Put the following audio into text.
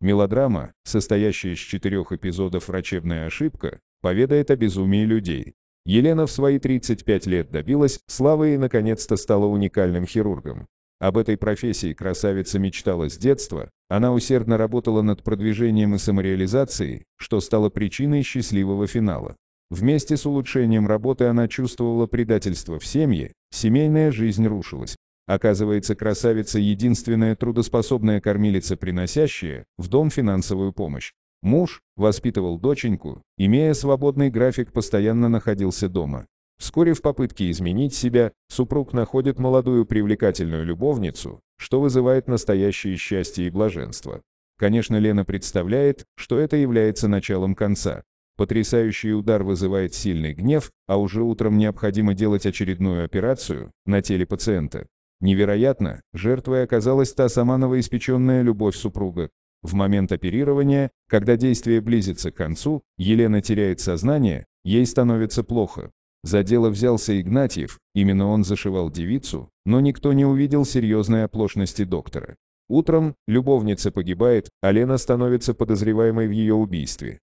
Мелодрама, состоящая из четырех эпизодов «Врачебная ошибка», поведает о безумии людей. Елена в свои 35 лет добилась славы и наконец-то стала уникальным хирургом. Об этой профессии красавица мечтала с детства, она усердно работала над продвижением и самореализацией, что стало причиной счастливого финала. Вместе с улучшением работы она чувствовала предательство в семье, семейная жизнь рушилась, Оказывается, красавица – единственная трудоспособная кормилица, приносящая в дом финансовую помощь. Муж воспитывал доченьку, имея свободный график, постоянно находился дома. Вскоре в попытке изменить себя, супруг находит молодую привлекательную любовницу, что вызывает настоящее счастье и блаженство. Конечно, Лена представляет, что это является началом конца. Потрясающий удар вызывает сильный гнев, а уже утром необходимо делать очередную операцию на теле пациента. Невероятно, жертвой оказалась та сама новоиспеченная любовь супруга. В момент оперирования, когда действие близится к концу, Елена теряет сознание, ей становится плохо. За дело взялся Игнатьев, именно он зашивал девицу, но никто не увидел серьезной оплошности доктора. Утром любовница погибает, а Лена становится подозреваемой в ее убийстве.